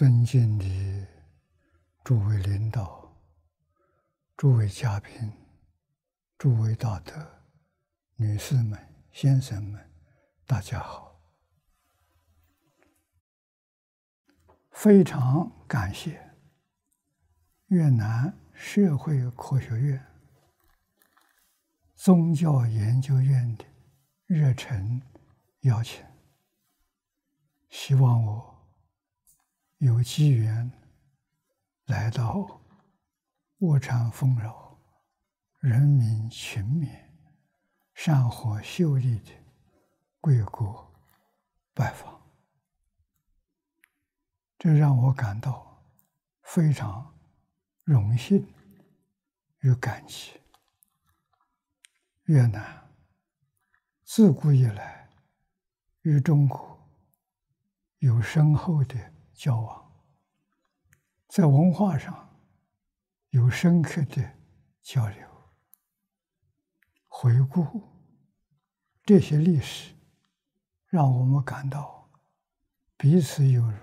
尊敬的诸位领导、诸位嘉宾、诸位大德、女士们、先生们，大家好！非常感谢越南社会科学院宗教研究院的热忱邀请，希望我。有机缘来到物产丰饶、人民勤勉、山河秀丽的贵国拜访，这让我感到非常荣幸与感激。越南自古以来与中国有深厚的。交往，在文化上有深刻的交流。回顾这些历史，让我们感到彼此有如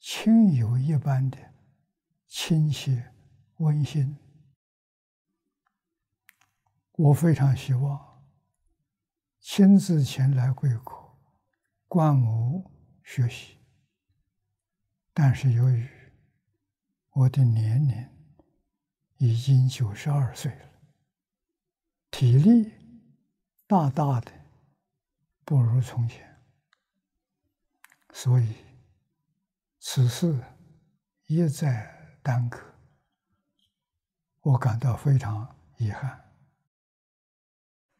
亲友一般的亲切温馨。我非常希望亲自前来贵国观摩学习。但是由于我的年龄已经九十二岁了，体力大大的不如从前，所以此事一再耽搁，我感到非常遗憾。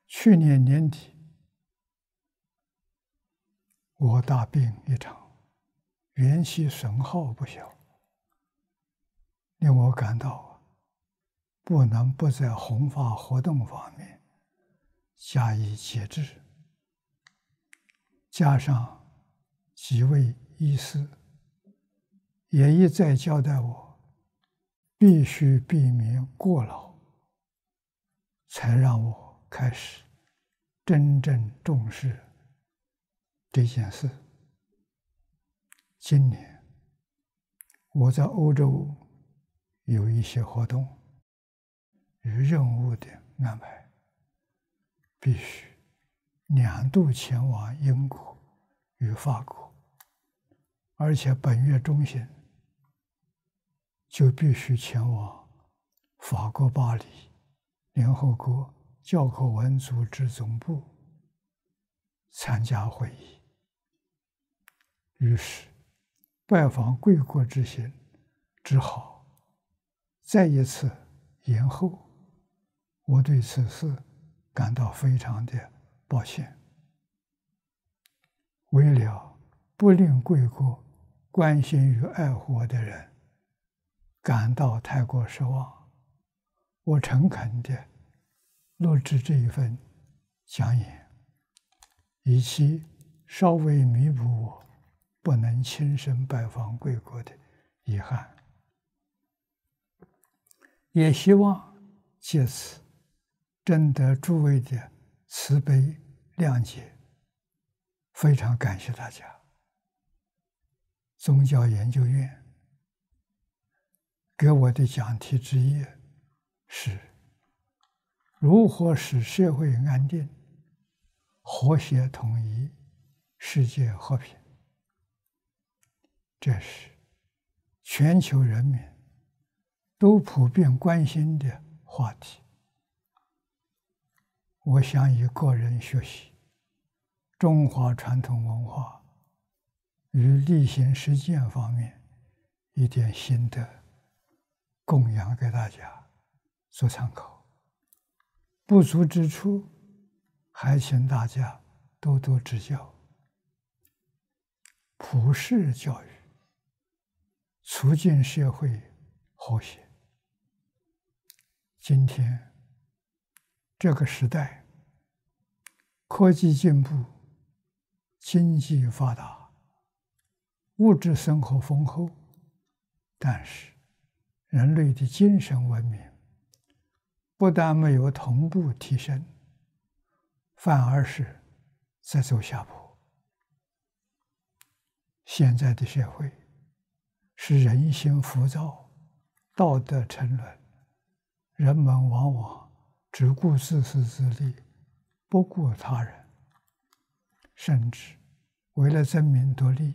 去年年底，我大病一场。元气损耗不小，令我感到不能不在弘法活动方面加以节制。加上几位医师也一再交代我，必须避免过劳，才让我开始真正重视这件事。今年我在欧洲有一些活动与任务的安排，必须两度前往英国与法国，而且本月中旬就必须前往法国巴黎联合国教科文组织总部参加会议。于是。拜访贵国之行，只好再一次延后。我对此事感到非常的抱歉。为了不令贵国关心与爱护我的人感到太过失望，我诚恳的录制这一份讲演，以期稍微弥补我。不能亲身拜访贵国的遗憾，也希望借此征得诸位的慈悲谅解。非常感谢大家。宗教研究院给我的讲题之一是如何使社会安定、和谐统一、世界和平。这是全球人民都普遍关心的话题。我想以个人学习中华传统文化与例行实践方面一点心得，供养给大家做参考。不足之处，还请大家多多指教。普世教育。促进社会和谐。今天这个时代，科技进步，经济发达，物质生活丰厚，但是人类的精神文明不但没有同步提升，反而是在走下坡。现在的社会。是人心浮躁，道德沉沦，人们往往只顾自私自利，不顾他人，甚至为了争名夺利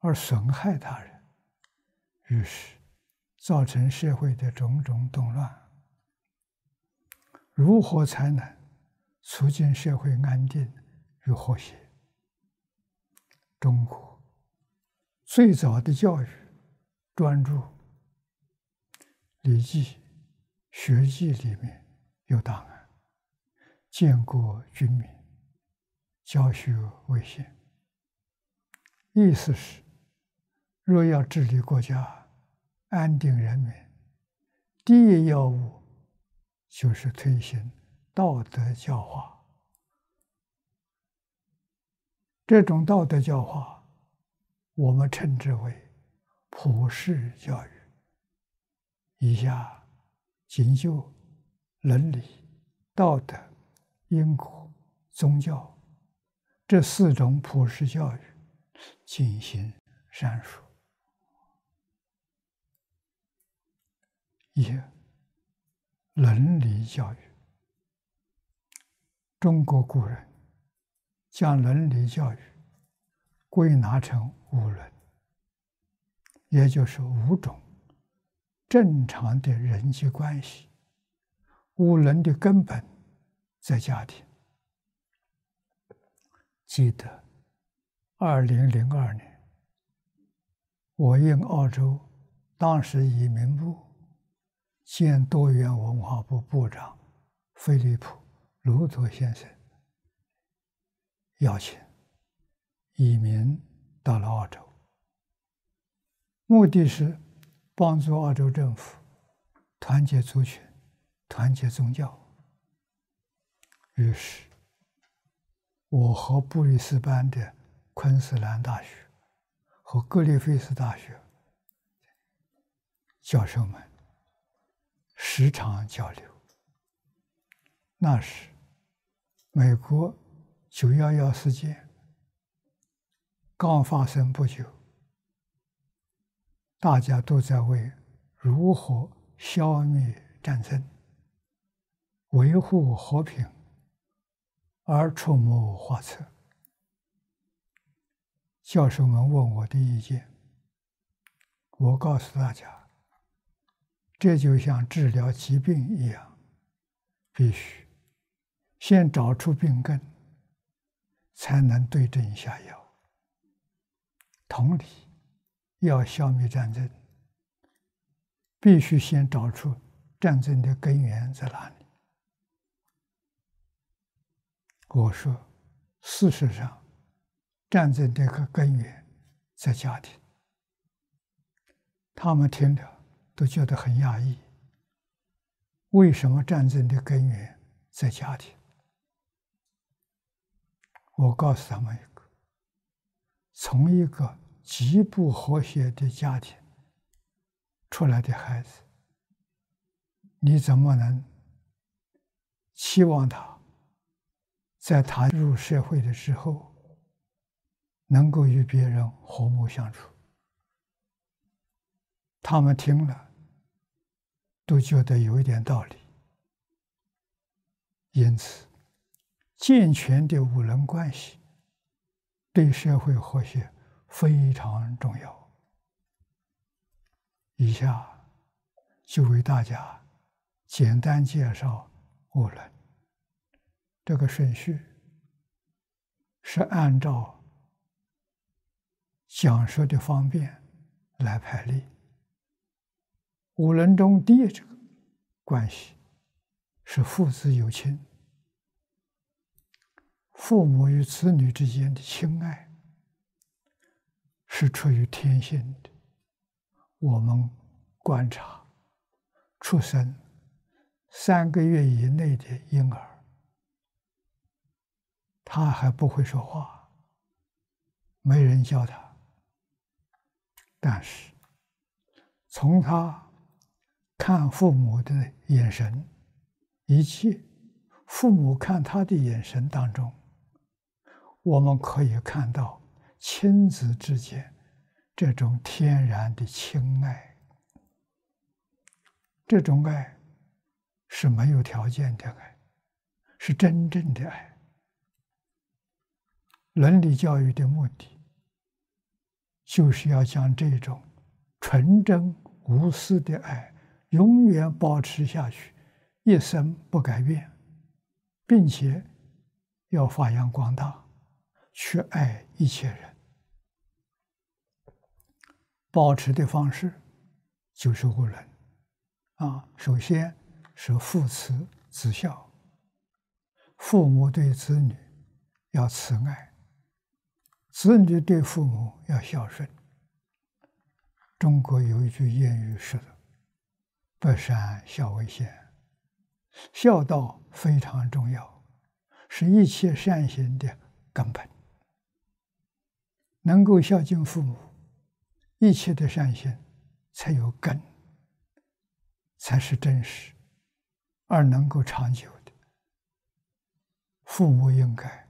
而损害他人，于是造成社会的种种动乱。如何才能促进社会安定与和谐？中国最早的教育。专注《礼记》《学记》里面有答案：“建国军民，教学为先。”意思是，若要治理国家、安定人民，第一要务就是推行道德教化。这种道德教化，我们称之为。普世教育，以下，仅就伦理、道德、因果、宗教，这四种普世教育进行阐述。一、伦理教育。中国古人将伦理教育归纳成五伦。也就是五种正常的人际关系，五伦的根本在家庭。记得二零零二年，我应澳洲当时移民部兼多元文化部部长菲利普·卢托先生邀请，移民到了澳洲。目的是帮助澳洲政府团结族群、团结宗教。于是，我和布里斯班的昆士兰大学和格里菲斯大学教授们时常交流。那时，美国“九幺幺”事件刚发生不久。大家都在为如何消灭战争、维护和平而出谋划策。教授们问我的意见，我告诉大家，这就像治疗疾病一样，必须先找出病根，才能对症下药。同理。要消灭战争，必须先找出战争的根源在哪里。我说，事实上，战争这个根源在家庭。他们听了都觉得很压抑。为什么战争的根源在家庭？我告诉他们一个，从一个。极不和谐的家庭出来的孩子，你怎么能期望他在他入社会的时候能够与别人和睦相处？他们听了都觉得有一点道理。因此，健全的五伦关系对社会和谐。非常重要。以下就为大家简单介绍五伦。这个顺序是按照讲述的方便来排列。五伦中第一这个关系是父子有亲，父母与子女之间的亲爱。是出于天性的。我们观察出生三个月以内的婴儿，他还不会说话，没人教他，但是从他看父母的眼神，一切父母看他的眼神当中，我们可以看到。亲子之间这种天然的亲爱，这种爱是没有条件的爱，是真正的爱。伦理教育的目的，就是要将这种纯真无私的爱永远保持下去，一生不改变，并且要发扬光大。去爱一切人，保持的方式就是无论啊。首先是父慈子孝，父母对子女要慈爱，子女对父母要孝顺。中国有一句谚语说的：“不善孝为先”，孝道非常重要，是一切善行的根本。能够孝敬父母，一切的善行才有根，才是真实而能够长久的。父母应该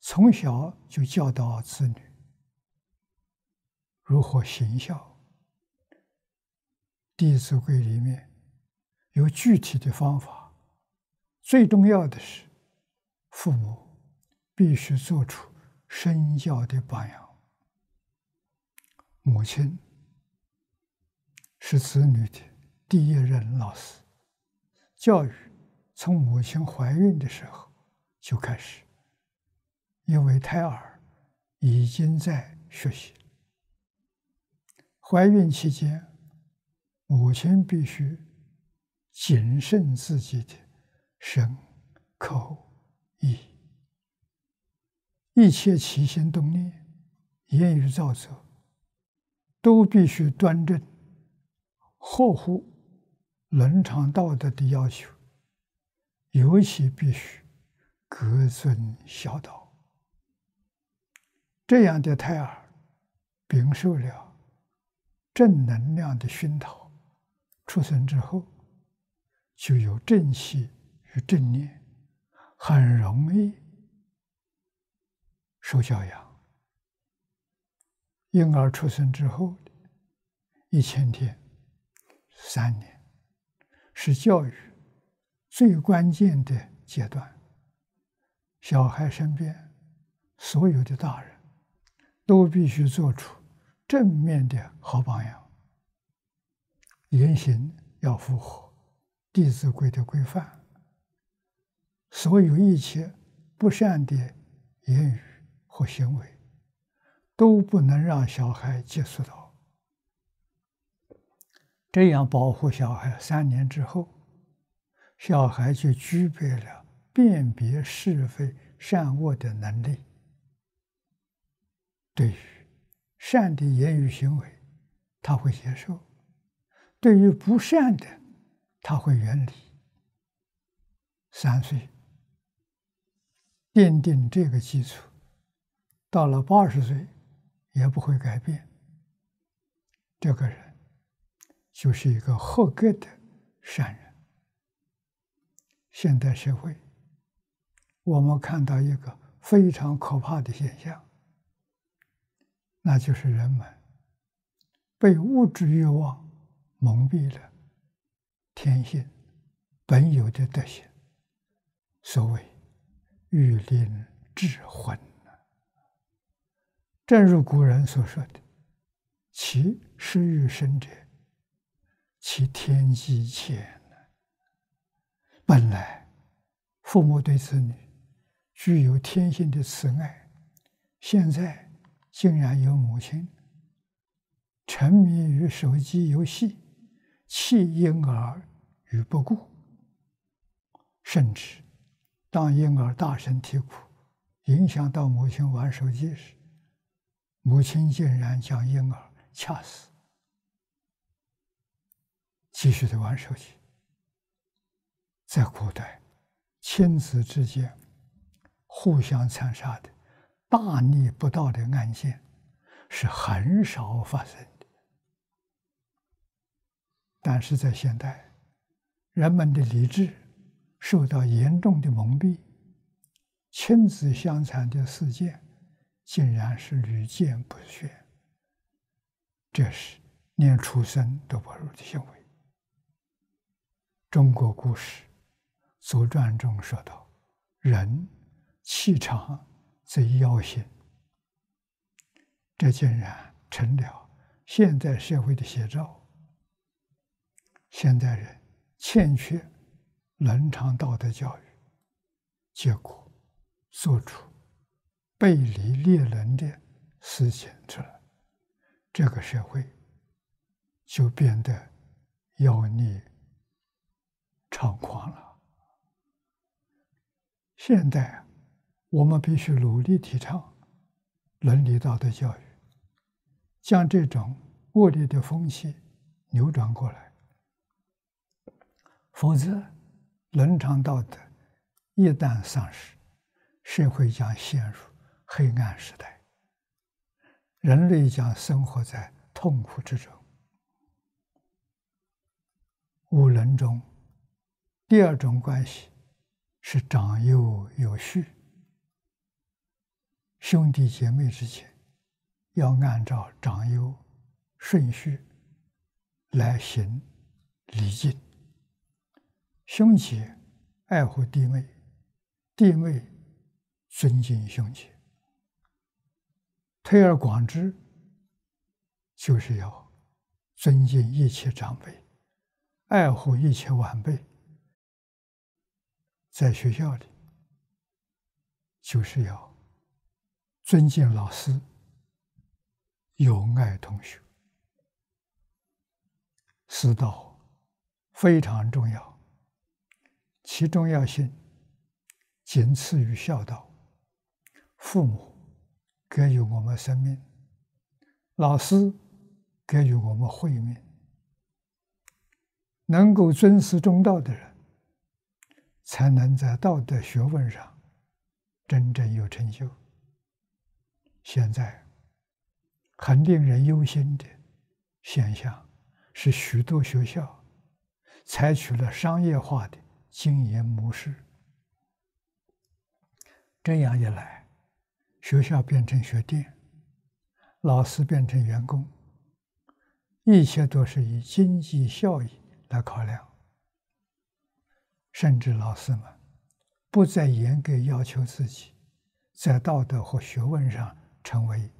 从小就教导子女如何行孝，《弟子规》里面有具体的方法。最重要的是，父母必须做出身教的榜样。母亲是子女的第一任老师，教育从母亲怀孕的时候就开始，因为胎儿已经在学习怀孕期间，母亲必须谨慎自己的身、口、意，一切起心动念，言语造作。都必须端正，呵护伦常道德的要求，尤其必须格尊孝道。这样的胎儿，禀受了正能量的熏陶，出生之后就有正气与正念，很容易受教养。婴儿出生之后的一千天，三年是教育最关键的阶段。小孩身边所有的大人，都必须做出正面的好榜样，言行要符合《弟子规》的规范。所有一切不善的言语和行为。都不能让小孩接触到，这样保护小孩。三年之后，小孩就具备了辨别是非善恶的能力。对于善的言语行为，他会接受；对于不善的，他会远离。三岁奠定这个基础，到了八十岁。也不会改变。这个人就是一个合格的善人。现代社会，我们看到一个非常可怕的现象，那就是人们被物质欲望蒙蔽了天性本有的德行，所谓欲令智昏。正如古人所说的：“其失于生者，其天机浅。”本来，父母对子女具有天性的慈爱，现在竟然有母亲沉迷于手机游戏，弃婴儿于不顾，甚至当婴儿大声啼哭，影响到母亲玩手机时。母亲竟然将婴儿掐死，继续的玩手机。在古代，亲子之间互相残杀的大逆不道的案件是很少发生的。但是在现代，人们的理智受到严重的蒙蔽，亲子相残的事件。竟然是屡见不鲜，这是连畜生都不如的行为。中国故事《左传》中说道：“人，气场则妖挟。这竟然成了现代社会的写照。现代人欠缺伦常道德教育，结果做出。背离列人的思想出来，这个社会就变得妖孽猖狂了。现在我们必须努力提倡伦理道德教育，将这种恶劣的风气扭转过来，否则伦常道德一旦丧失，社会将陷入。黑暗时代，人类将生活在痛苦之中。五伦中，第二种关系是长幼有序，兄弟姐妹之间要按照长幼顺序来行礼敬，兄姐爱护弟妹，弟妹尊敬兄姐。推而广之，就是要尊敬一切长辈，爱护一切晚辈。在学校里，就是要尊敬老师，友爱同学。师道非常重要，其重要性仅次于孝道，父母。给予我们生命，老师给予我们慧命，能够尊师重道的人，才能在道德学问上真正有成就。现在很令人忧心的现象是，许多学校采取了商业化的经营模式，这样一来。学校变成学店，老师变成员工，一切都是以经济效益来考量，甚至老师们不再严格要求自己，在道德和学问上成为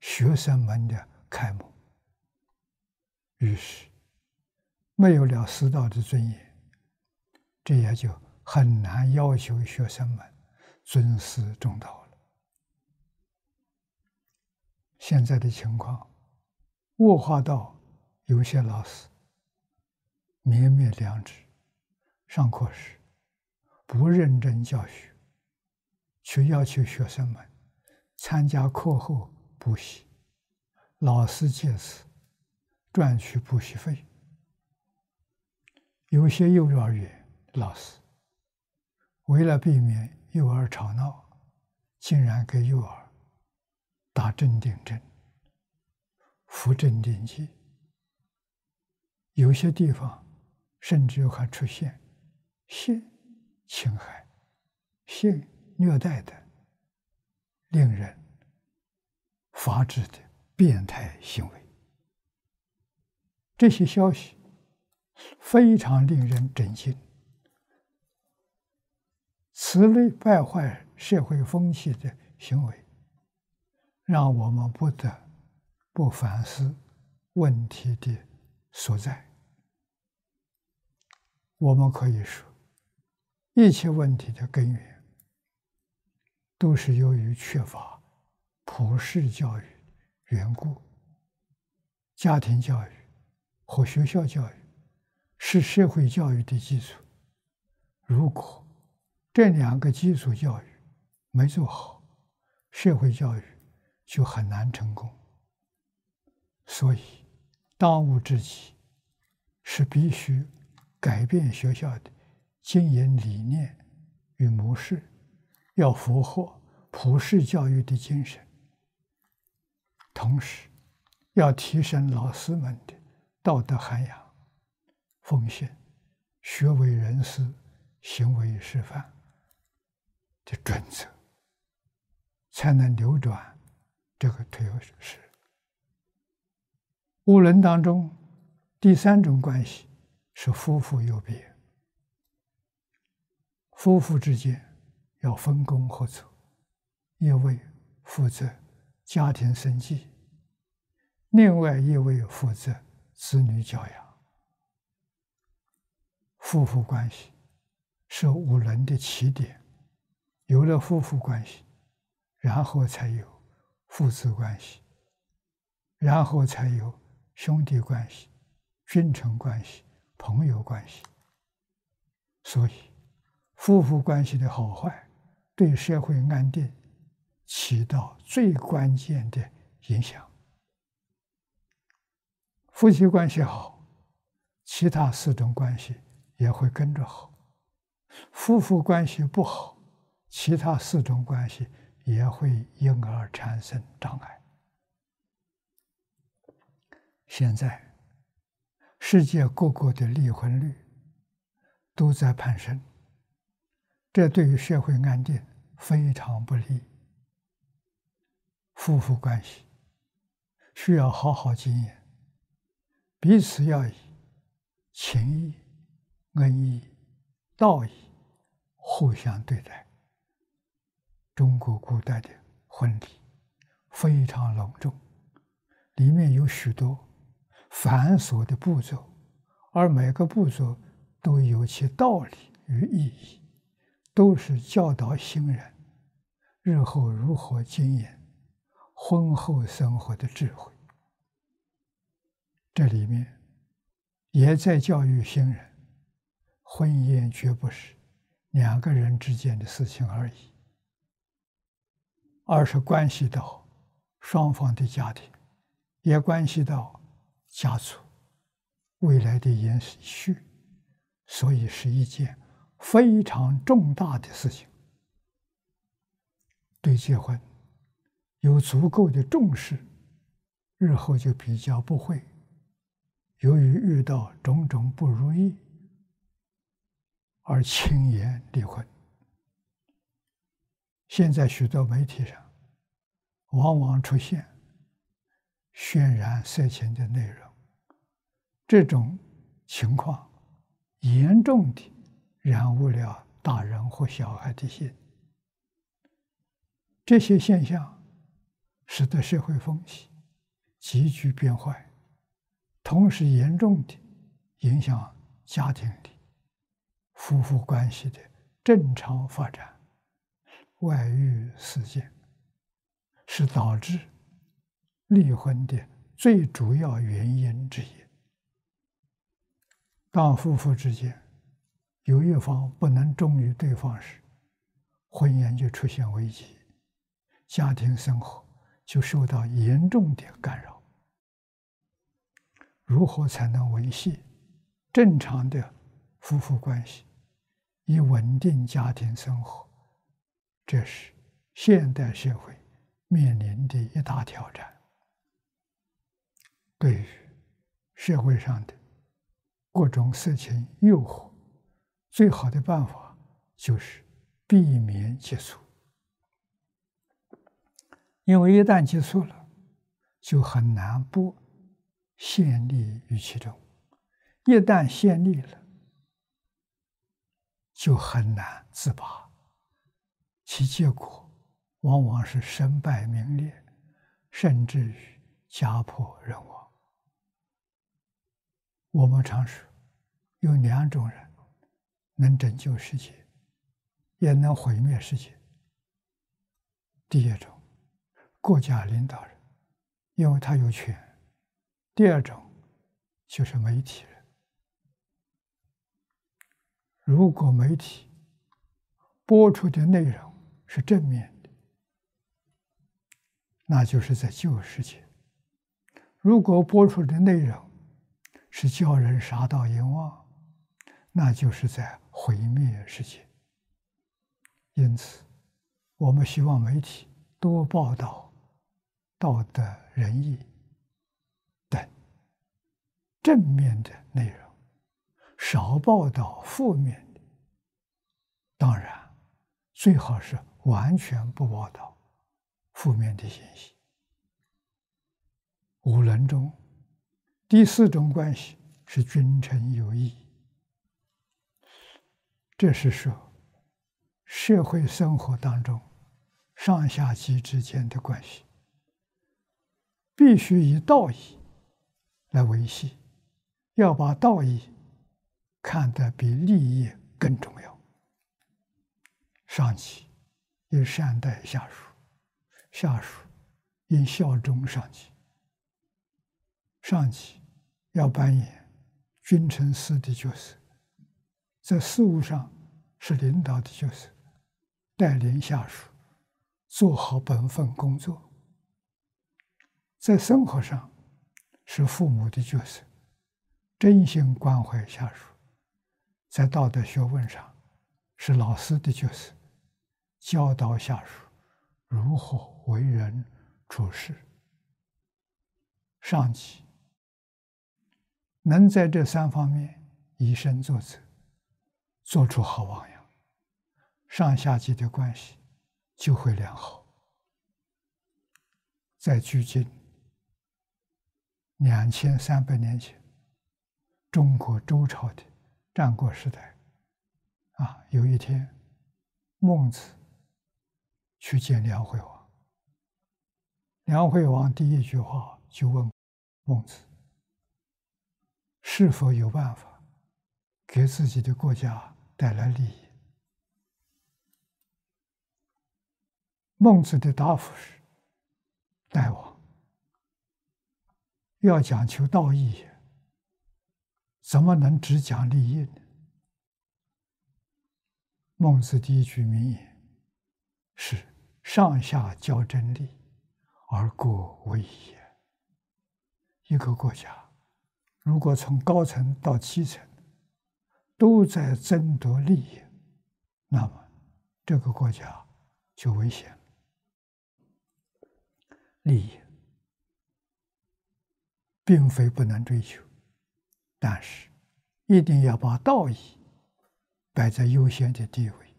学生们的楷模，于是没有了师道的尊严，这也就很难要求学生们尊师重道。了。现在的情况，恶化道有些老师泯灭良知，上课时不认真教学，却要求学生们参加课后补习，老师借此赚取补习费。有些幼儿园老师为了避免幼儿吵闹，竟然给幼儿。打镇定针、扶镇定剂，有些地方甚至还出现性侵害、性虐待的令人发指的变态行为。这些消息非常令人震惊。此类败坏社会风气的行为。让我们不得不反思问题的所在。我们可以说，一切问题的根源都是由于缺乏普世教育缘故。家庭教育和学校教育是社会教育的基础。如果这两个基础教育没做好，社会教育。就很难成功，所以当务之急是必须改变学校的经营理念与模式，要符合普世教育的精神，同时要提升老师们的道德涵养、奉献、学为人师、行为示范的准则，才能扭转。这个退后是五伦当中第三种关系，是夫妇有别。夫妇之间要分工合作，一位负责家庭生计，另外一位负责子女教养。夫妇关系是五伦的起点，有了夫妇关系，然后才有。父子关系，然后才有兄弟关系、君臣关系、朋友关系。所以，夫妇关系的好坏，对社会安定起到最关键的影响。夫妻关系好，其他四种关系也会跟着好；夫妇关系不好，其他四种关系。也会因而产生障碍。现在，世界各国的离婚率都在攀升，这对于社会安定非常不利。夫妇关系需要好好经营，彼此要以情义、恩义、道义互相对待。中国古代的婚礼非常隆重，里面有许多繁琐的步骤，而每个步骤都有其道理与意义，都是教导新人日后如何经营婚后生活的智慧。这里面也在教育新人，婚姻绝不是两个人之间的事情而已。而是关系到双方的家庭，也关系到家族未来的延续，所以是一件非常重大的事情。对结婚有足够的重视，日后就比较不会由于遇到种种不如意而轻言离婚。现在许多媒体上，往往出现渲染色情的内容，这种情况严重地染污了大人或小孩的心。这些现象使得社会风气急剧变坏，同时严重地影响家庭的夫妇关系的正常发展。外遇事件是导致离婚的最主要原因之一。当夫妇之间有一方不能忠于对方时，婚姻就出现危机，家庭生活就受到严重的干扰。如何才能维系正常的夫妇关系，以稳定家庭生活？这是现代社会面临的一大挑战。对于社会上的各种色情诱惑，最好的办法就是避免接触，因为一旦接触了，就很难不陷溺于其中；一旦陷溺了，就很难自拔。其结果往往是身败名裂，甚至于家破人亡。我们常说有两种人能拯救世界，也能毁灭世界。第一种，国家领导人，因为他有权；第二种，就是媒体人。如果媒体播出的内容，是正面的，那就是在旧世界。如果播出的内容是教人杀盗淫妄，那就是在毁灭世界。因此，我们希望媒体多报道道德、仁义等正面的内容，少报道负面的。当然，最好是。完全不报道负面的信息。五伦中，第四种关系是君臣友谊。这是说，社会生活当中，上下级之间的关系，必须以道义来维系，要把道义看得比利益更重要。上级。善待下属，下属应效忠上级。上级要扮演君臣师的角色，在事务上是领导的角色，带领下属做好本分工作。在生活上是父母的角色，真心关怀下属。在道德学问上是老师的角色。教导下属如何为人处事，上级能在这三方面以身作则，做出好榜样，上下级的关系就会良好。在距今两千三百年前中国周朝的战国时代，啊，有一天孟子。去见梁惠王。梁惠王第一句话就问孟子：“是否有办法给自己的国家带来利益？”孟子的答复是：“大王要讲求道义，怎么能只讲利益呢？”孟子第一句名言是。上下交真理，而国为也。一个国家如果从高层到基层都在争夺利益，那么这个国家就危险了。利益并非不能追求，但是一定要把道义摆在优先的地位。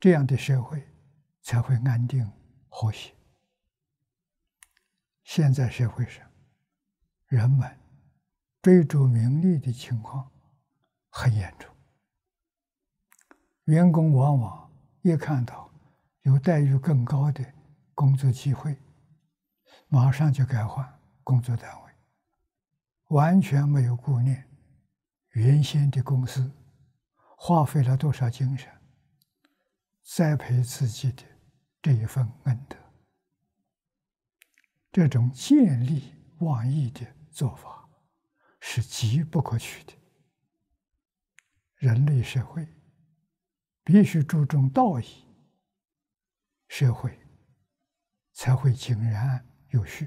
这样的社会。才会安定和谐。现在社会上，人们追逐名利的情况很严重。员工往往一看到有待遇更高的工作机会，马上就改换工作单位，完全没有顾念原先的公司花费了多少精神栽培自己的。这一份恩德，这种见利忘义的做法是极不可取的。人类社会必须注重道义，社会才会井然有序。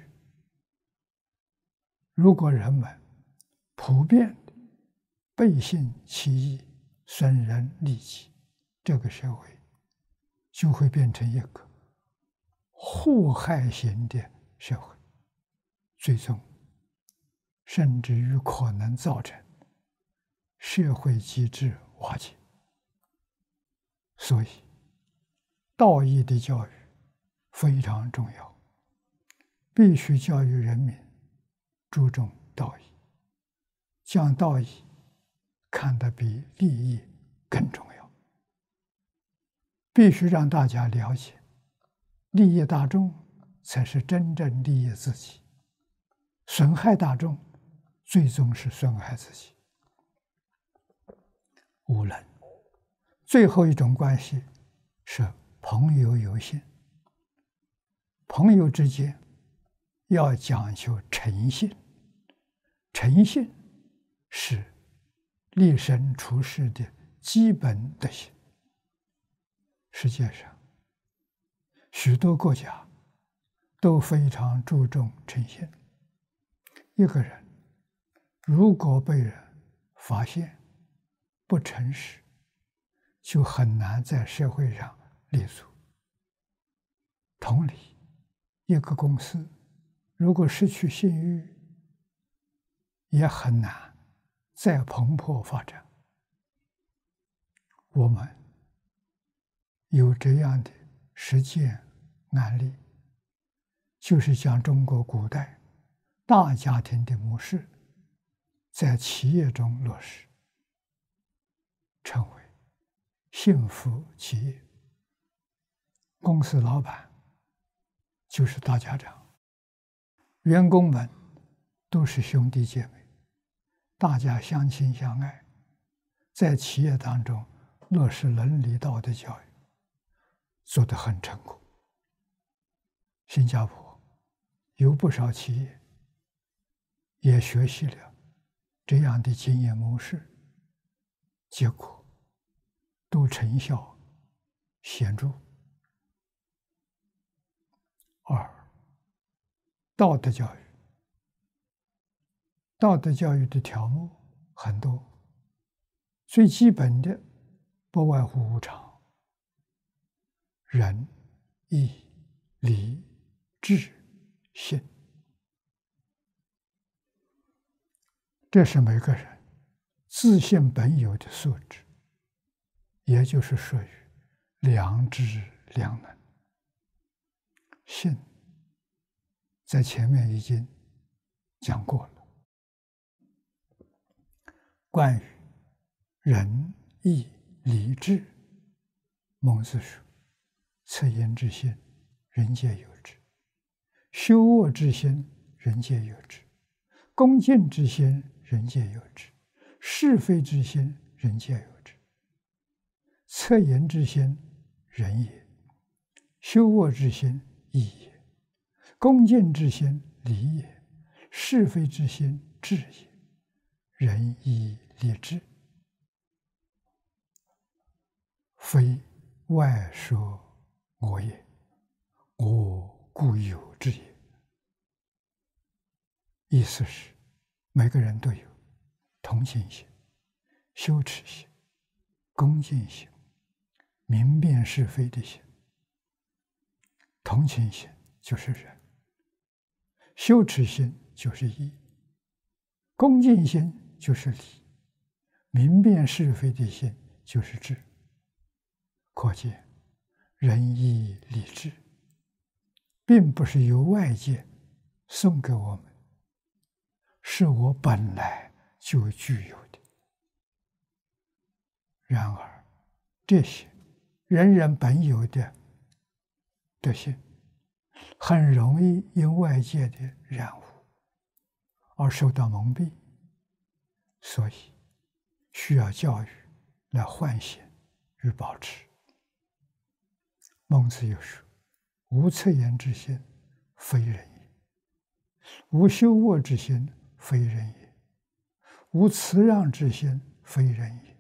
如果人们普遍背信弃义、损人利己，这个社会……就会变成一个祸害型的社会，最终甚至于可能造成社会机制瓦解。所以，道义的教育非常重要，必须教育人民注重道义，将道义看得比利益更重要。必须让大家了解，利益大众才是真正利益自己；损害大众，最终是损害自己。无能，最后一种关系是朋友有限。朋友之间要讲究诚信，诚信是立身处世的基本德行。世界上许多国家都非常注重诚信。一个人如果被人发现不诚实，就很难在社会上立足。同理，一个公司如果失去信誉，也很难再蓬勃发展。我们。有这样的实践案例，就是将中国古代大家庭的模式在企业中落实，成为幸福企业。公司老板就是大家长，员工们都是兄弟姐妹，大家相亲相爱，在企业当中落实伦理道德教育。做得很成功。新加坡有不少企业也学习了这样的经验模式，结果都成效显著。二，道德教育，道德教育的条目很多，最基本的不外乎五常。仁义礼智信，这是每个人自信本有的素质，也就是属于良知良能。信在前面已经讲过了。关于仁义礼智，孟子说。恻隐之心，人皆有之；羞恶之心，人皆有之；恭敬之心，人皆有之；是非之心，人皆有之。恻隐之心，仁也；羞恶之心，义也；恭敬之心，礼也；是非之心，智也。仁义礼智，非外说。我也，我固有之也。意思是，每个人都有同情心、羞耻心、恭敬心、明辨是非的心。同情心就是人，羞耻心就是义，恭敬心就是礼，明辨是非的心就是智。可见。仁义礼智，并不是由外界送给我们，是我本来就具有的。然而，这些人人本有的德性，很容易因外界的染污而受到蒙蔽，所以需要教育来唤醒与保持。孟子有说：“无恻隐之心，非人也；无羞恶之心，非人也；无辞让之心，非人也；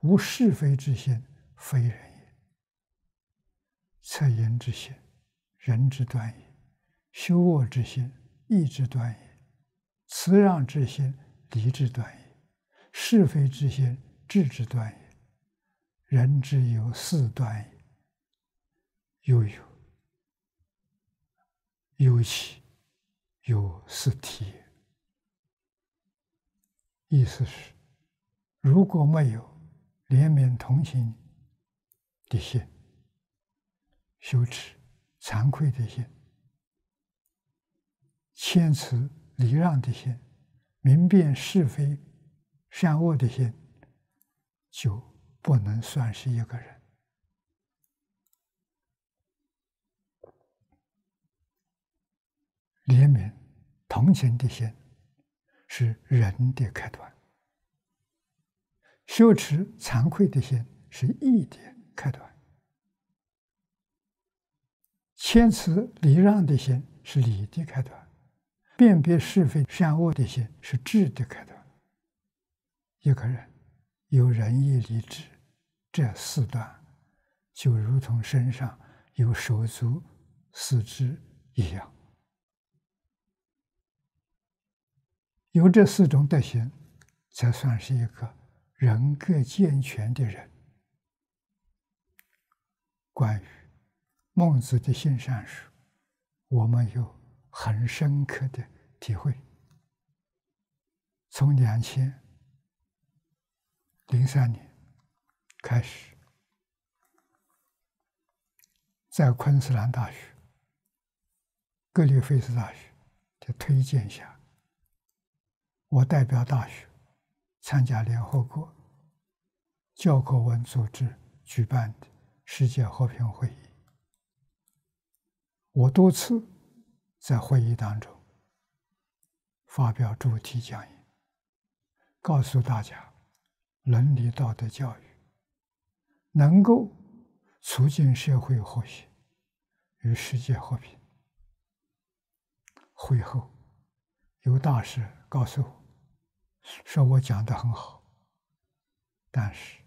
无是非之心，非人也。恻隐之心，人之端也；羞恶之心，义之端也；辞让之心，礼之端也；是非之心，智之端也。人之有四端也。”悠有有其有四体。意思是，如果没有怜悯同情的心、羞耻、惭愧的心、谦辞、礼让的心、明辨是非、善恶的心，就不能算是一个人。怜悯、同情的心是仁的开端；羞耻、惭愧的心是义的开端；谦辞、礼让的心是礼的开端；辨别是非善恶的心是智的开端。一个人有仁义礼智这四端，就如同身上有手足四肢一样。有这四种德行，才算是一个人格健全的人。关于孟子的性善书，我们有很深刻的体会。从两千零三年开始，在昆士兰大学、格里菲斯大学的推荐下。我代表大学参加联合国教科文组织举办的世界和平会议。我多次在会议当中发表主题讲演，告诉大家，伦理道德教育能够促进社会和谐与世界和平。会后，有大使告诉。说我讲的很好，但是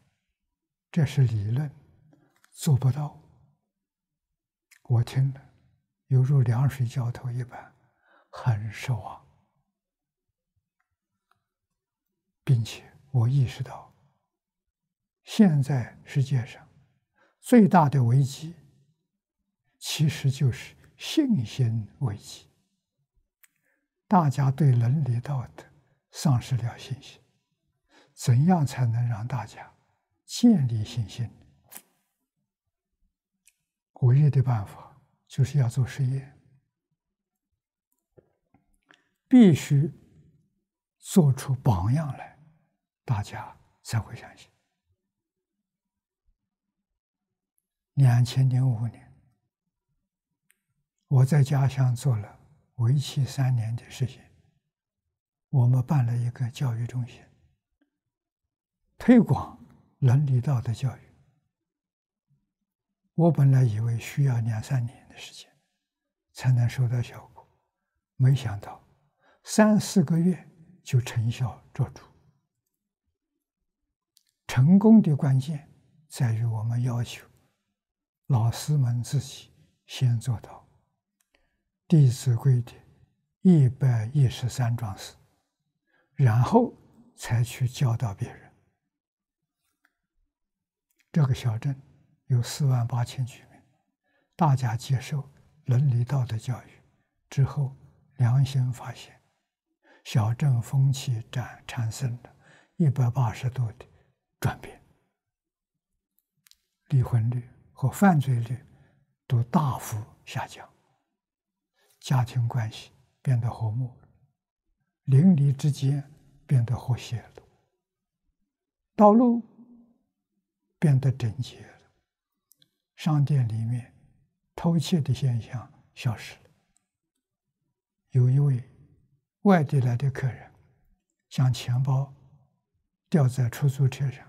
这是理论，做不到。我听了犹如凉水浇头一般，很失望，并且我意识到，现在世界上最大的危机，其实就是信心危机。大家对伦理道德。丧失了信心，怎样才能让大家建立信心？唯一的办法就是要做实验，必须做出榜样来，大家才会相信。两千零五年，我在家乡做了为期三年的实验。我们办了一个教育中心，推广伦理道德教育。我本来以为需要两三年的时间才能收到效果，没想到三四个月就成效卓著。成功的关键在于我们要求老师们自己先做到《弟子规》的一百一十三桩事。然后才去教导别人。这个小镇有四万八千居民，大家接受伦理道德教育之后，良心发现，小镇风气产产生了一百八十度的转变，离婚率和犯罪率都大幅下降，家庭关系变得和睦。邻里之间变得和谐了，道路变得整洁了，商店里面偷窃的现象消失了。有一位外地来的客人将钱包掉在出租车上，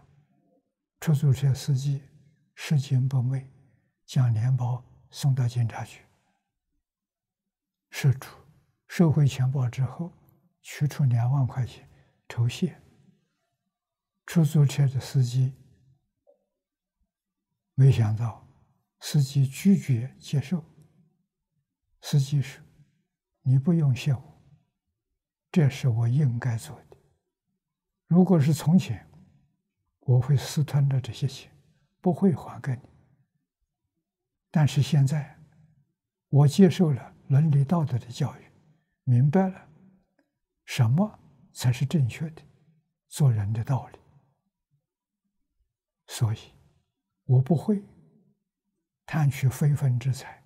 出租车司机拾金不昧，将钱包送到警察局。失主收回钱包之后。取出两万块钱酬谢出租车的司机，没想到司机拒绝接受。司机说：“你不用谢我，这是我应该做的。如果是从前，我会私吞了这些钱，不会还给你。但是现在，我接受了伦理道德的教育，明白了。”什么才是正确的做人的道理？所以，我不会贪取非分之财。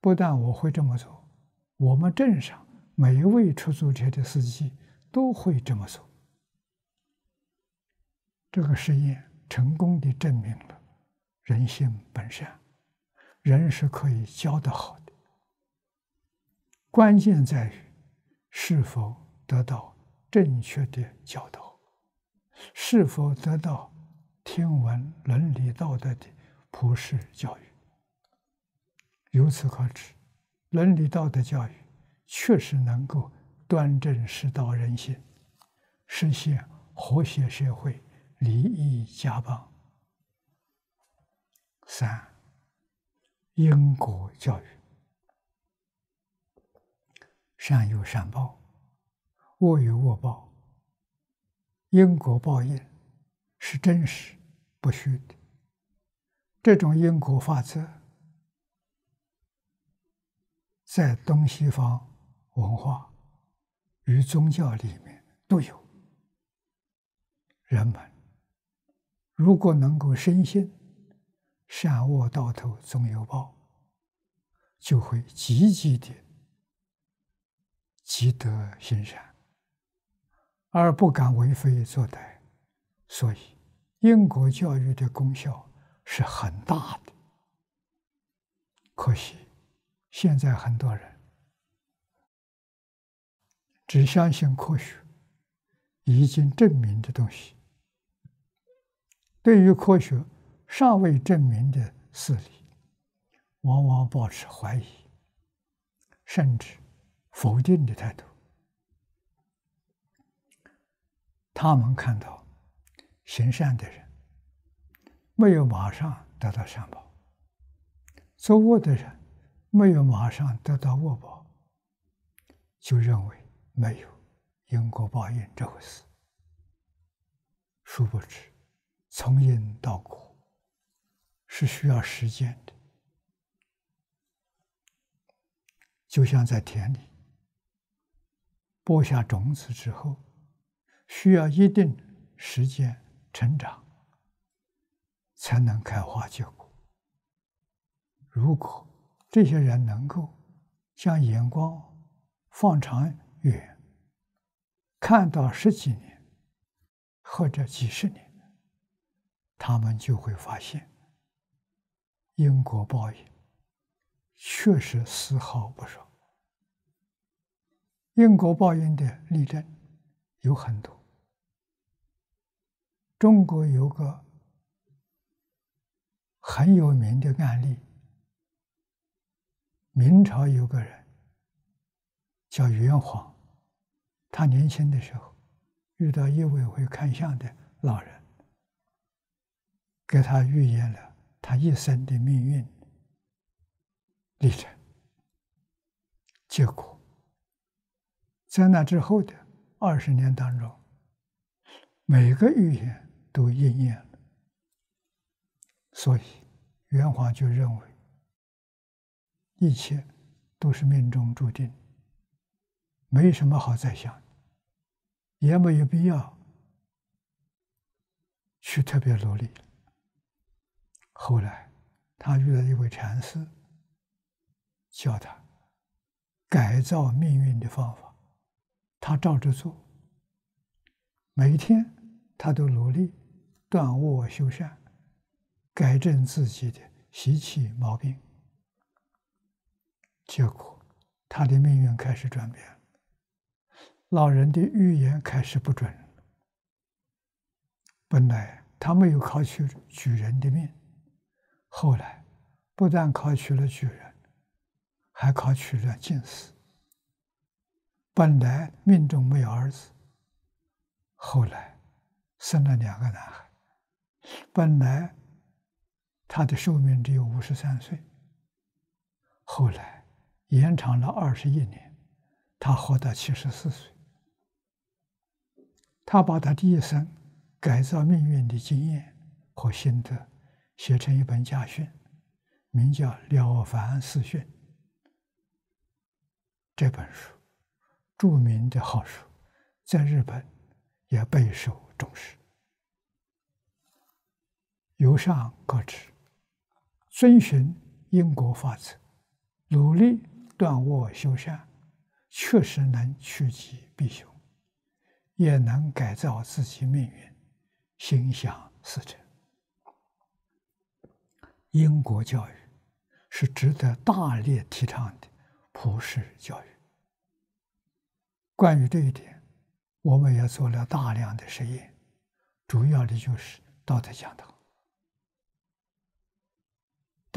不但我会这么做，我们镇上每一位出租车的司机都会这么做。这个实验成功的证明了人性本善，人是可以教的好的。关键在于是否。得到正确的教导，是否得到天文伦理道德的普世教育？由此可知，伦理道德教育确实能够端正世道人心，实现和谐社会、礼义家邦。三、因果教育，善有善报。恶有恶报，因果报应是真实不虚的。这种因果法则在东西方文化与宗教里面都有。人们如果能够深信善恶到头总有报，就会积极的积德行善。而不敢为非作歹，所以英国教育的功效是很大的。可惜现在很多人只相信科学已经证明的东西，对于科学尚未证明的事理，往往保持怀疑，甚至否定的态度。他们看到行善的人没有马上得到善报，作恶的人没有马上得到恶报，就认为没有因果报应这回事。殊不知，从因到果是需要时间的，就像在田里播下种子之后。需要一定时间成长，才能开花结果。如果这些人能够将眼光放长远，看到十几年或者几十年，他们就会发现，因果报应确实丝毫不爽。因果报应的例证有很多。中国有个很有名的案例：明朝有个人叫元皇，他年轻的时候遇到一位会看相的老人，给他预言了他一生的命运历程。结果在那之后的二十年当中，每个预言。都应验了，所以元华就认为一切都是命中注定，没什么好再想也没有必要去特别努力了。后来他遇到一位禅师，教他改造命运的方法，他照着做，每天他都努力。断恶修善，改正自己的习气毛病，结果他的命运开始转变。老人的预言开始不准。本来他没有考取举人的命，后来不但考取了举人，还考取了进士。本来命中没有儿子，后来生了两个男孩。本来，他的寿命只有五十三岁。后来延长了二十一年，他活到七十四岁。他把他的一生改造命运的经验和心得，写成一本家训，名叫《了凡四训》。这本书著名的好书，在日本也备受重视。由上可知，遵循因果法则，努力断恶修善，确实能趋吉避凶，也能改造自己命运，心想事成。因果教育是值得大力提倡的普世教育。关于这一点，我们也做了大量的实验，主要的就是道德讲堂。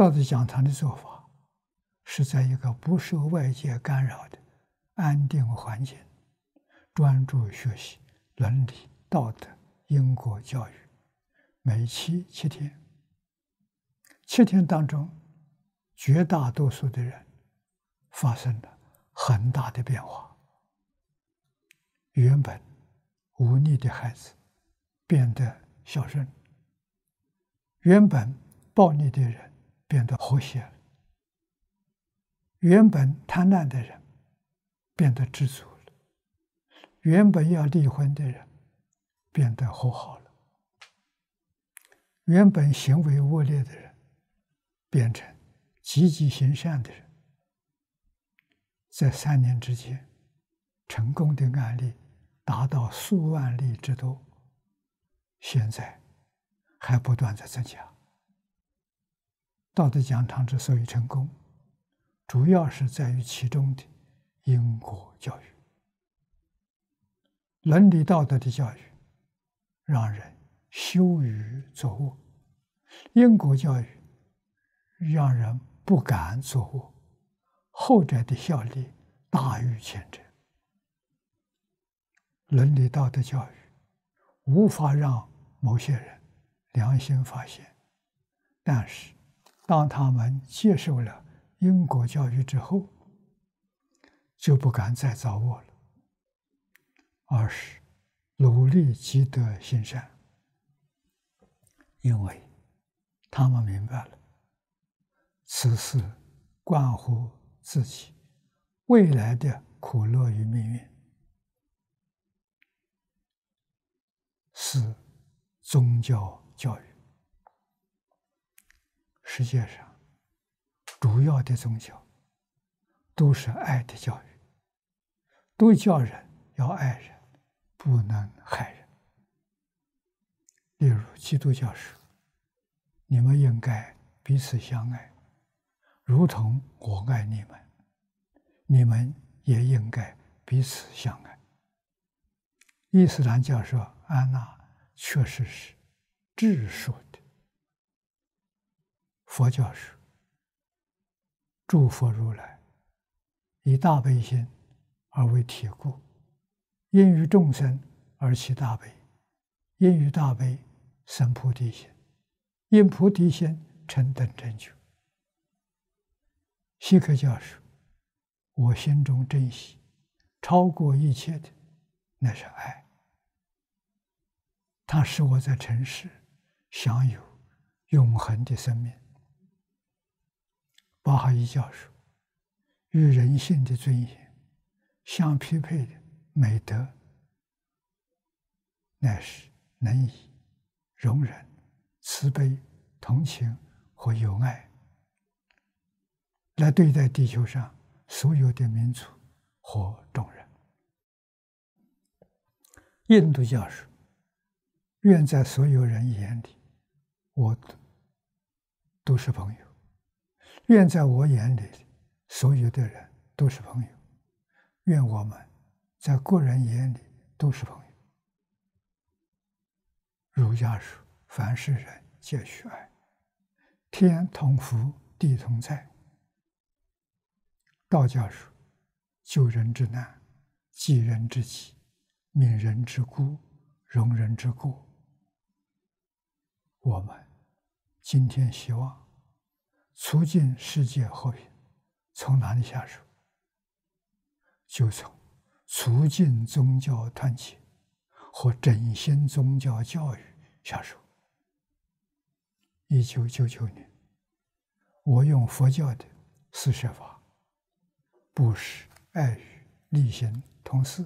教子讲堂的做法，是在一个不受外界干扰的安定环境，专注学习伦理道德、因果教育。每期七天，七天当中，绝大多数的人发生了很大的变化。原本无力的孩子变得孝顺，原本暴力的人。变得和谐了。原本贪婪的人变得知足了，原本要离婚的人变得和好了，原本行为恶劣的人变成积极行善的人。在三年之间，成功的案例达到数万例之多，现在还不断的增加。道德讲堂之所以成功，主要是在于其中的因果教育、伦理道德的教育，让人羞于作恶；因果教育让人不敢作恶，后者的效力大于前者。伦理道德教育无法让某些人良心发现，但是。当他们接受了英国教育之后，就不敢再造恶了，而是努力积德行善，因为他们明白了此事关乎自己未来的苦乐与命运，是宗教教育。世界上主要的宗教都是爱的教育，都叫人要爱人，不能害人。例如基督教说：“你们应该彼此相爱，如同我爱你们；你们也应该彼此相爱。”伊斯兰教说：“安娜确实是智术。”佛教是，诸佛如来以大悲心而为体故，因于众生而起大悲，因于大悲生菩提心，因菩提心成等正觉。西克教授，我心中珍惜超过一切的，那是爱。它使我在尘世享有永恒的生命。巴哈伊教授与人性的尊严相匹配的美德，乃是能以容忍、慈悲、同情和友爱，来对待地球上所有的民族和众人。印度教授愿在所有人眼里，我都是朋友。愿在我眼里，所有的人都是朋友；愿我们，在个人眼里都是朋友。儒家说：“凡是人，皆须爱。”天同福，地同在。道家说：“救人之难，济人之急，悯人之孤，容人之过。”我们今天希望。促进世界和平，从哪里下手？就从促进宗教团结和振兴宗教教育下手。一九九九年，我用佛教的四摄法——布施、爱与、利行、同事，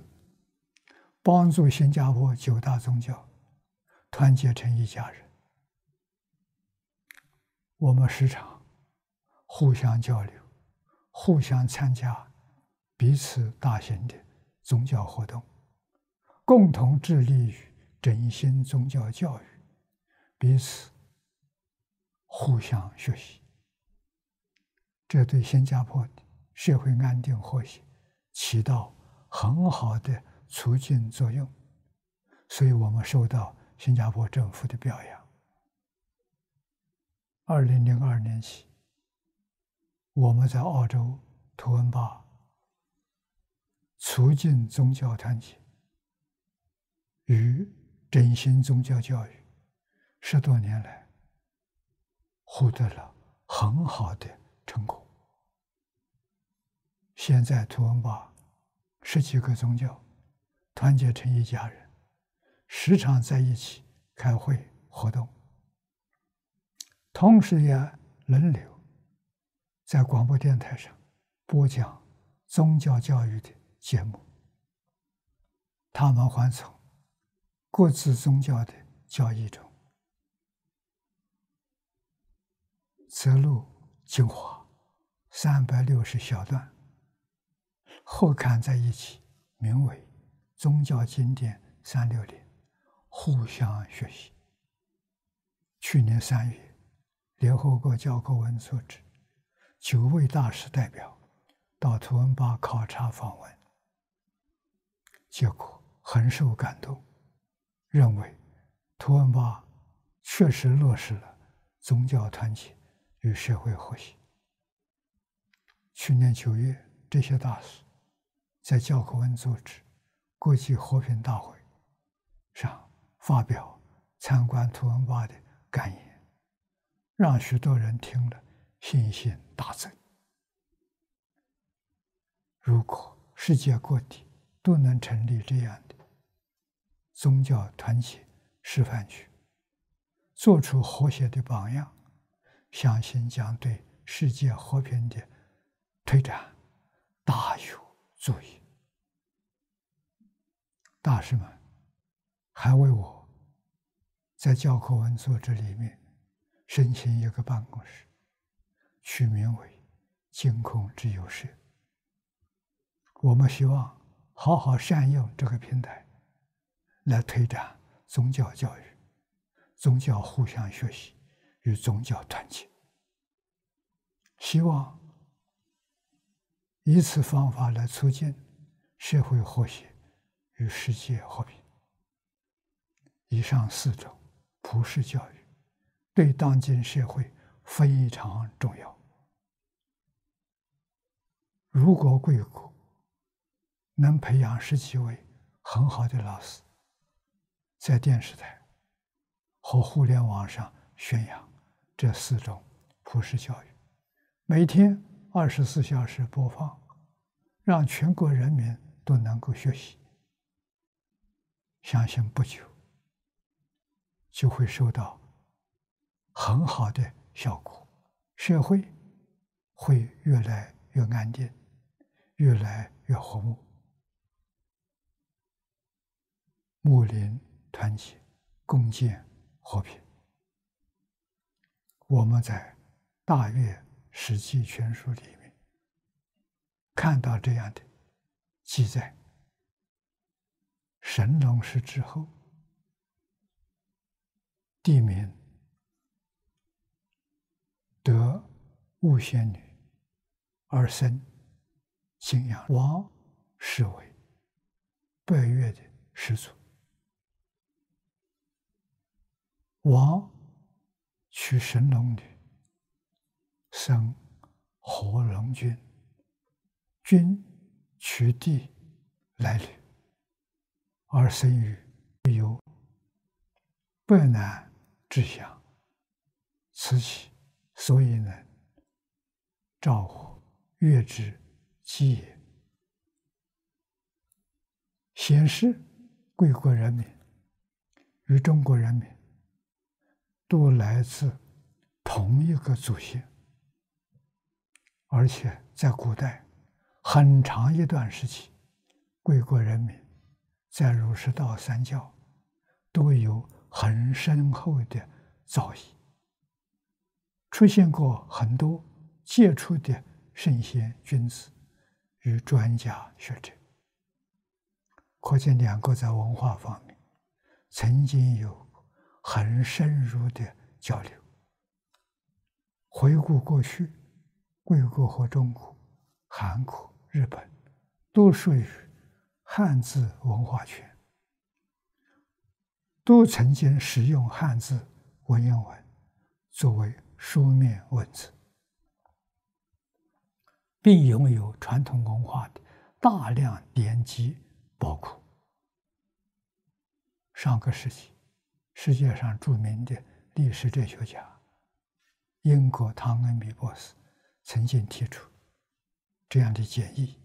帮助新加坡九大宗教团结成一家人。我们时常。互相交流，互相参加彼此大型的宗教活动，共同致力于振兴宗教教育，彼此互相学习，这对新加坡社会安定和谐起到很好的促进作用，所以我们受到新加坡政府的表扬。二零零二年起。我们在澳洲图文报促进宗教团结与振兴宗教教育，十多年来获得了很好的成果。现在图文报十几个宗教团结成一家人，时常在一起开会活动，同时也轮流。在广播电台上播讲宗教教育的节目，他们还从各自宗教的教义中择录精华三百六十小段，合刊在一起，名为《宗教经典三六零》，互相学习。去年三月，联合国教科文组织。九位大师代表到图恩巴考察访问，结果很受感动，认为图文巴确实落实了宗教团结与社会和谐。去年九月，这些大师在教科文组织国际和平大会上发表参观图文巴的感言，让许多人听了。信心大增。如果世界各地都能成立这样的宗教团体示范区，做出和谐的榜样，相信将对世界和平的推展大有助益。大师们，还为我在教科文组织里面申请一个办公室。取名为“净空之优势。我们希望好好善用这个平台，来推展宗教教育、宗教互相学习与宗教团结。希望以此方法来促进社会和谐与世界和平。以上四种普世教育对当今社会非常重要。如果贵国能培养十几位很好的老师，在电视台和互联网上宣扬这四种普世教育，每天二十四小时播放，让全国人民都能够学习，相信不久就会收到很好的效果，社会会越来越安定。越来越和睦，睦邻团结，共建和平。我们在《大月史记全书》里面看到这样的记载：神龙氏之后，地名得物仙女而生。敬仰王是为拜月的始祖。王娶神龙女，生火龙君，君娶帝来女，而生育有拜南之乡，此起，所以呢，照乎月之。即显示，贵国人民与中国人民都来自同一个祖先，而且在古代很长一段时期，贵国人民在儒释道三教都有很深厚的造诣，出现过很多杰出的圣贤君子。与专家学者，可见两个在文化方面曾经有很深入的交流。回顾过去，贵国和中国、韩国、日本都属于汉字文化圈，都曾经使用汉字文言文作为书面文字。并拥有传统文化的大量典籍宝库。上个世纪，世界上著名的历史哲学家、英国唐恩比博士曾经提出这样的建议：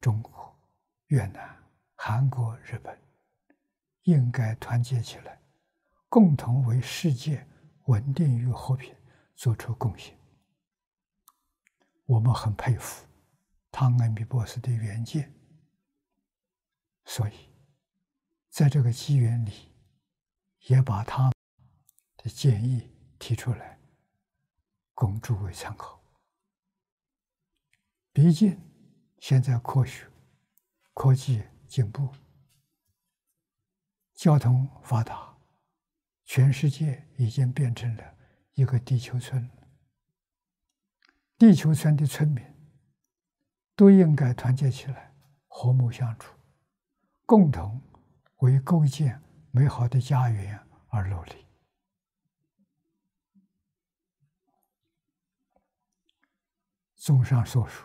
中国、越南、韩国、日本应该团结起来，共同为世界稳定与和平做出贡献。我们很佩服汤恩比博士的远见，所以在这个机缘里，也把他的建议提出来，供诸位参考。毕竟现在科学、科技进步、交通发达，全世界已经变成了一个地球村。地球村的村民都应该团结起来，和睦相处，共同为构建美好的家园而努力。综上所述，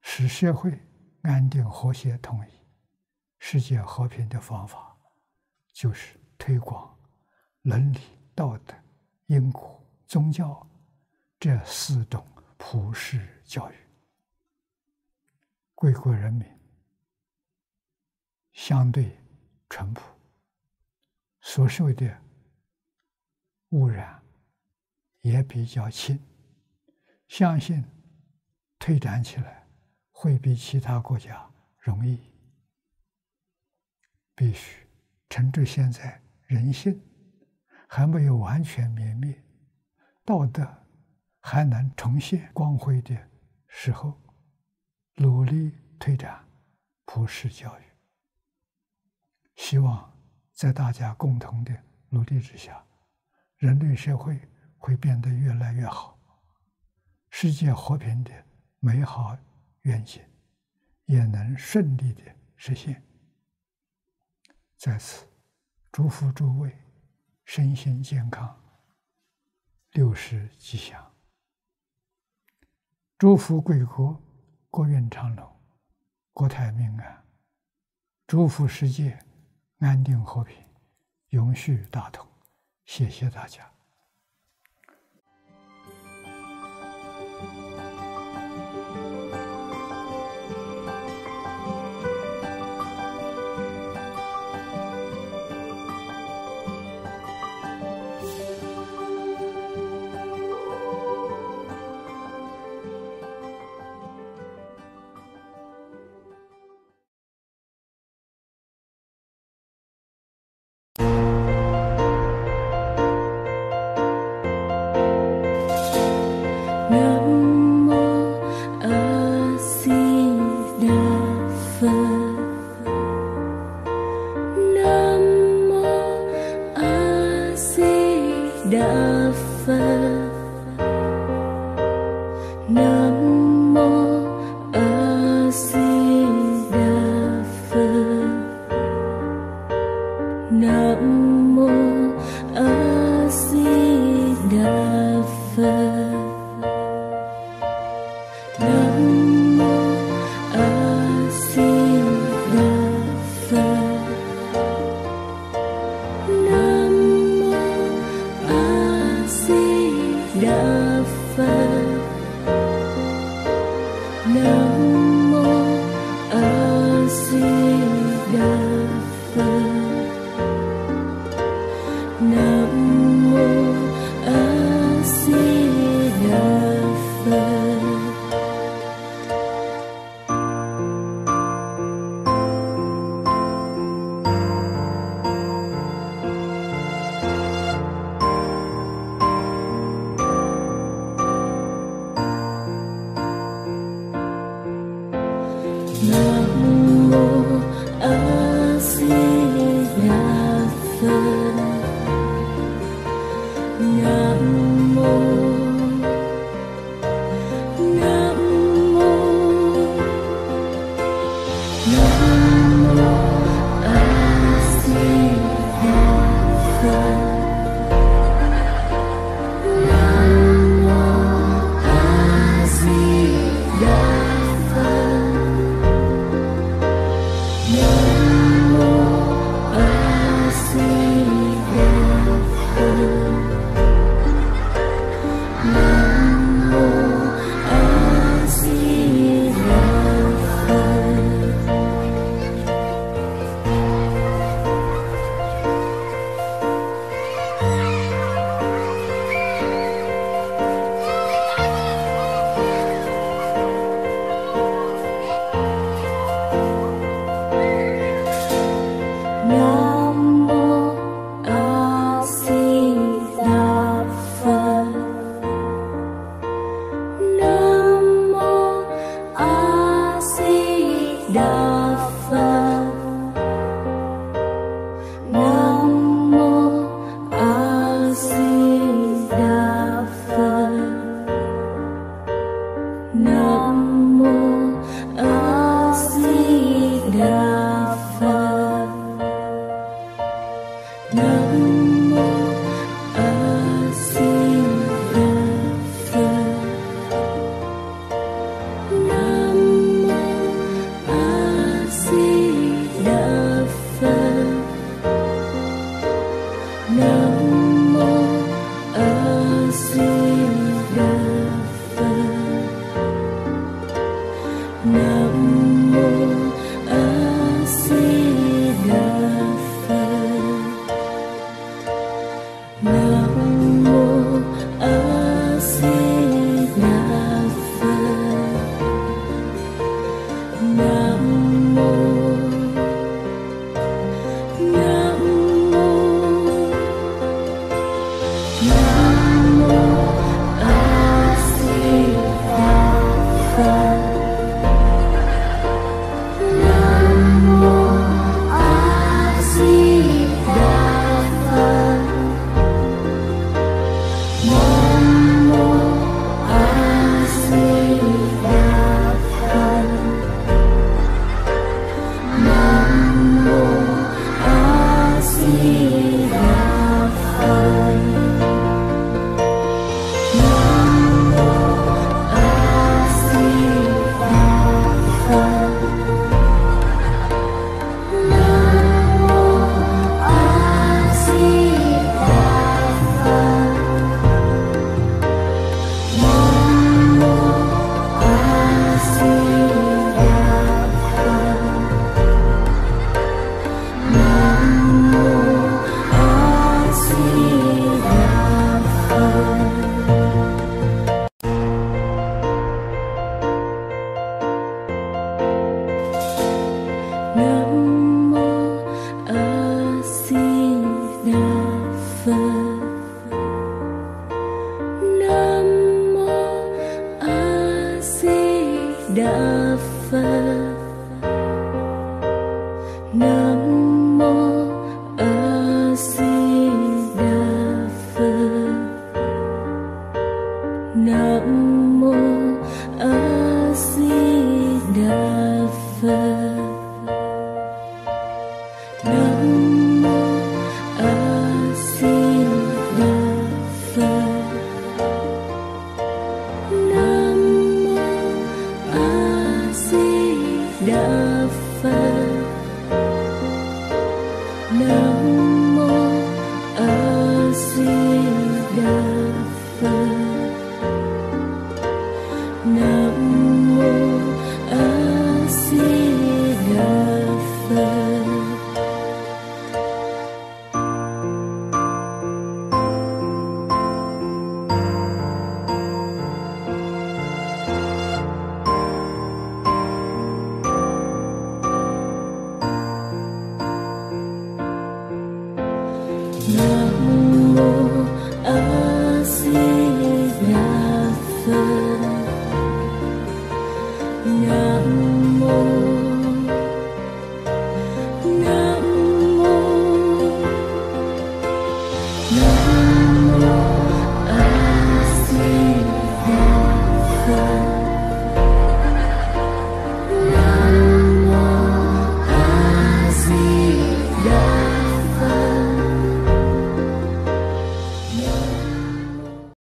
使社会安定、和谐、统一、世界和平的方法，就是推广伦理、道德、因果、宗教。这四种普世教育，贵国人民相对淳朴，所受的污染也比较轻，相信推展起来会比其他国家容易。必须，陈州现在人性还没有完全泯灭，道德。还能重现光辉的时候，努力推展普世教育。希望在大家共同的努力之下，人类社会会变得越来越好，世界和平的美好愿景也能顺利的实现。在此，祝福诸位身心健康，六十吉祥。祝福贵国国运昌隆，国泰民安。祝福世界安定和平，永续大同。谢谢大家。